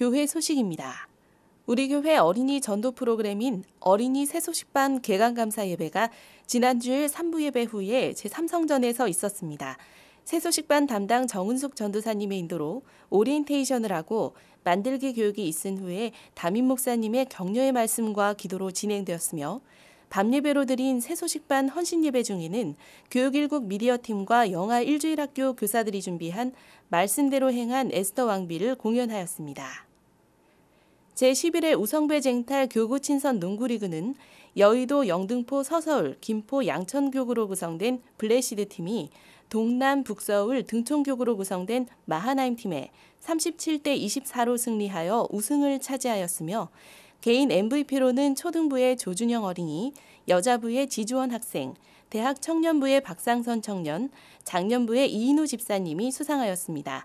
교회 소식입니다. 우리 교회 어린이 전도 프로그램인 어린이 새소식반 개강감사 예배가 지난주 3부 예배 후에 제3성전에서 있었습니다. 새소식반 담당 정은숙 전도사님의 인도로 오리엔테이션을 하고 만들기 교육이 있은 후에 담임 목사님의 격려의 말씀과 기도로 진행되었으며 밤예배로 드린 새소식반 헌신예배 중에는 교육일국 미디어팀과 영아 일주일학교 교사들이 준비한 말씀대로 행한 에스더 왕비를 공연하였습니다. 제11회 우성배 쟁탈 교구 친선 농구리그는 여의도 영등포 서서울 김포 양천교구로 구성된 블레시드 팀이 동남 북서울 등촌교구로 구성된 마하나임 팀에 37대 24로 승리하여 우승을 차지하였으며 개인 MVP로는 초등부의 조준영 어린이, 여자부의 지주원 학생, 대학 청년부의 박상선 청년, 장년부의 이인우 집사님이 수상하였습니다.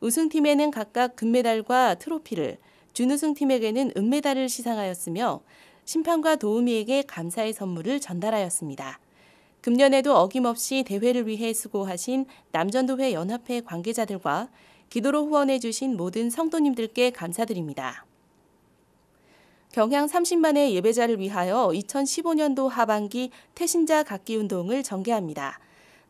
우승팀에는 각각 금메달과 트로피를, 준우승 팀에게는 은메달을 시상하였으며 심판과 도우미에게 감사의 선물을 전달하였습니다. 금년에도 어김없이 대회를 위해 수고하신 남전도회 연합회 관계자들과 기도로 후원해 주신 모든 성도님들께 감사드립니다. 경향 30만의 예배자를 위하여 2015년도 하반기 태신자 각기 운동을 전개합니다.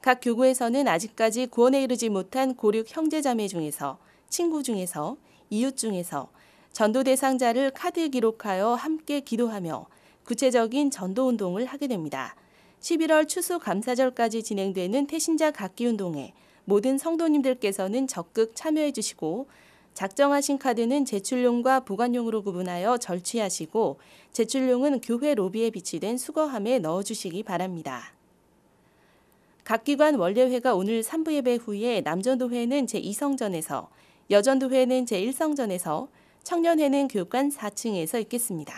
각 교구에서는 아직까지 구원에 이르지 못한 고륙 형제자매 중에서 친구 중에서 이웃 중에서 전도 대상자를 카드에 기록하여 함께 기도하며 구체적인 전도 운동을 하게 됩니다. 11월 추수 감사절까지 진행되는 태신자 각기 운동에 모든 성도님들께서는 적극 참여해 주시고 작정하신 카드는 제출용과 보관용으로 구분하여 절취하시고 제출용은 교회 로비에 비치된 수거함에 넣어 주시기 바랍니다. 각 기관 원례회가 오늘 3부 예배 후에 남전도회는 제2성전에서 여전도회는 제1성전에서 청년회는 교관 육 4층에서 있겠습니다.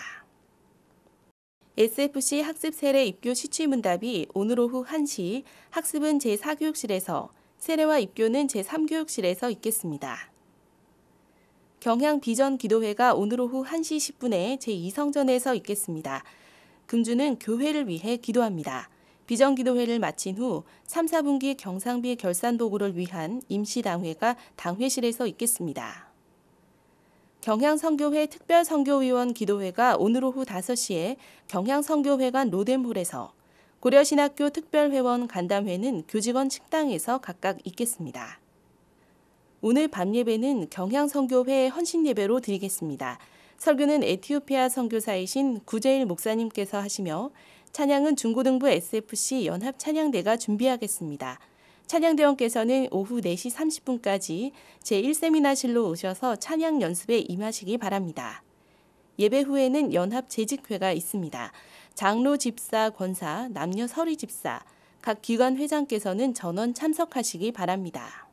SFC 학습 세례 입교 시취 문답이 오늘 오후 1시 학습은 제4교육실에서 세례와 입교는 제3교육실에서 있겠습니다. 경향 비전 기도회가 오늘 오후 1시 10분에 제2성전에서 있겠습니다. 금주는 교회를 위해 기도합니다. 비전 기도회를 마친 후 3, 4분기 경상비 결산 도구를 위한 임시 당회가 당회실에서 있겠습니다. 경향성교회특별성교위원 기도회가 오늘 오후 5시에 경향성교회관 로뎀홀에서 고려신학교 특별회원 간담회는 교직원 식당에서 각각 있겠습니다. 오늘 밤 예배는 경향선교회 헌신예배로 드리겠습니다. 설교는 에티오피아 선교사이신 구제일 목사님께서 하시며 찬양은 중고등부 SFC 연합 찬양대가 준비하겠습니다. 찬양대원께서는 오후 4시 30분까지 제1세미나실로 오셔서 찬양 연습에 임하시기 바랍니다. 예배 후에는 연합 재직회가 있습니다. 장로 집사 권사, 남녀 서리 집사, 각 기관 회장께서는 전원 참석하시기 바랍니다.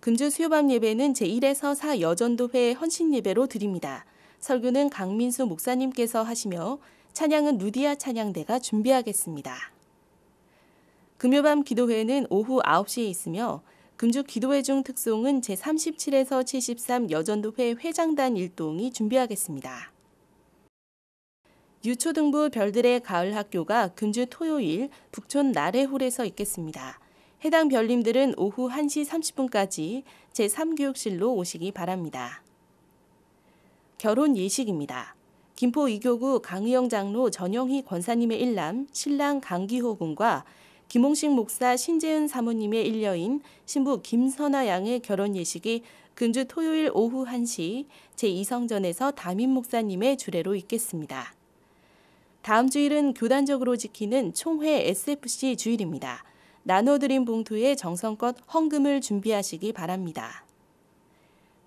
금주 수요밤 예배는 제1에서 4 여전도회 헌신 예배로 드립니다. 설교는 강민수 목사님께서 하시며 찬양은 루디아 찬양대가 준비하겠습니다. 금요밤 기도회는 오후 9시에 있으며 금주 기도회 중 특송은 제37에서 73 여전도회 회장단 일동이 준비하겠습니다. 유초등부 별들의 가을 학교가 금주 토요일 북촌 나래홀에서 있겠습니다. 해당 별님들은 오후 1시 30분까지 제3교육실로 오시기 바랍니다. 결혼 예식입니다. 김포 이교구 강의영 장로 전영희 권사님의 일남 신랑 강기호 군과 김홍식 목사 신재은 사모님의 일녀인 신부 김선아 양의 결혼 예식이 금주 토요일 오후 1시 제2성전에서 담임 목사님의 주례로 있겠습니다. 다음 주일은 교단적으로 지키는 총회 SFC 주일입니다. 나눠드린 봉투에 정성껏 헌금을 준비하시기 바랍니다.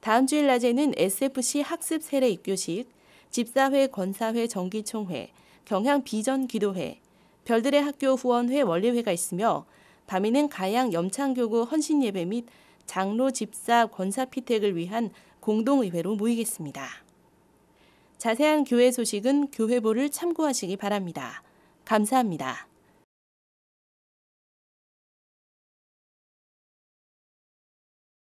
다음 주일 낮에는 SFC 학습 세례 입교식, 집사회 권사회 정기총회, 경향 비전 기도회, 별들의 학교 후원회 원리회가 있으며 밤에는 가양 염창교구 헌신예배 및 장로 집사 권사 피택을 위한 공동의회로 모이겠습니다. 자세한 교회 소식은 교회보를 참고하시기 바랍니다. 감사합니다.